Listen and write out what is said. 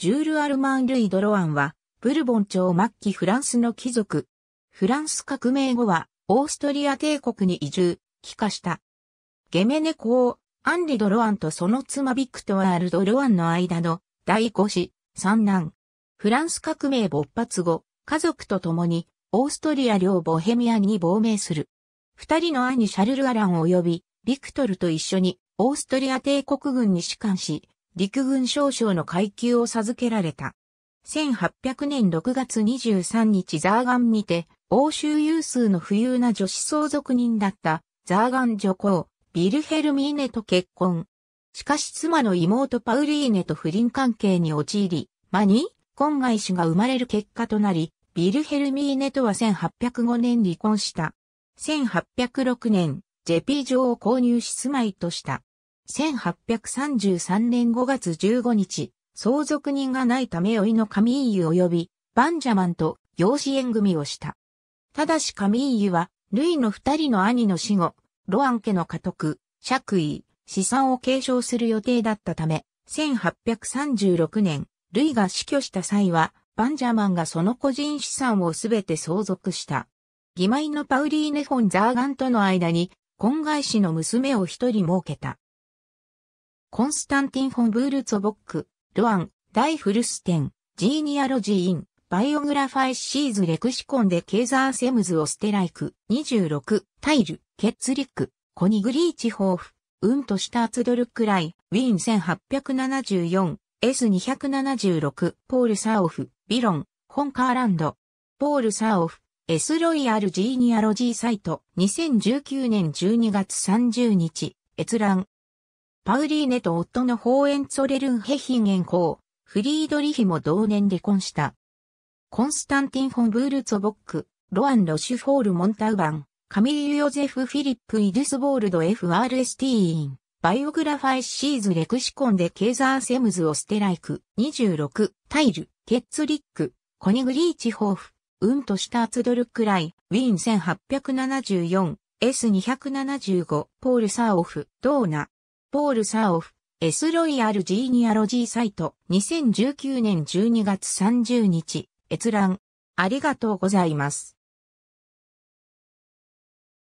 ジュール・アルマン・ルイ・ドロワンは、ブルボン朝末期フランスの貴族。フランス革命後は、オーストリア帝国に移住、帰化した。ゲメネ公、アンリ・ドロワンとその妻ビクトワール・ドロワンの間の第5子、三男。フランス革命勃発後、家族と共に、オーストリア領ボヘミアに亡命する。二人の兄シャルル・アラン及び、ビクトルと一緒に、オーストリア帝国軍に士官し、陸軍少将の階級を授けられた。1800年6月23日ザーガンにて、欧州有数の富裕な女子相続人だったザーガン女皇、ビルヘルミーネと結婚。しかし妻の妹パウリーネと不倫関係に陥り、マニ婚外子が生まれる結果となり、ビルヘルミーネとは1805年離婚した。1806年、ジェピー城を購入し住まいとした。1833年5月15日、相続人がないため、いのー・井及び、バンジャマンと養子縁組をした。ただしー・井は、ルイの二人の兄の死後、ロアン家の家督、爵位、資産を継承する予定だったため、1836年、ルイが死去した際は、バンジャマンがその個人資産をすべて相続した。義妹のパウリーネ・フォン・ザーガンとの間に、婚外子の娘を一人設けた。コンスタンティン・フォン・ブールツォボック、ロアン、ダイ・フルステン、ジーニアロジー・イン、バイオグラファイシーズ・レクシコンでケーザー・セムズ・オステライク、26、タイル、ケッツリック、コニグリーチ・ホーフ、ウンとしたアツドルクライ、ウィーン1874、S276、ポール・サーオフ、ビロン、ホン・カーランド、ポール・サーオフ、S ロイヤル・ジーニアロジーサイト、2019年12月30日、閲覧。パウリーネと夫のホーエンツォレルンヘヒゲン公、フリードリヒも同年離婚した。コンスタンティン・フォン・ブールツォボック、ロアン・ロシュフォール・モンタウバン、カミーヨゼフ・フィリップ・イデスボールド・ FRST イン、バイオグラファイシーズ・レクシコンでケーザー・セムズ・オステライク、26、タイル、ケッツ・リック、コニグリーチ・ホーフ、ウンとしたツドルクライ、ウィン1874、S275、ポール・サーオフ、ドーナ、ポール・サーオフ、エスロイアル・ジーニアロジーサイト、2019年12月30日、閲覧、ありがとうございます。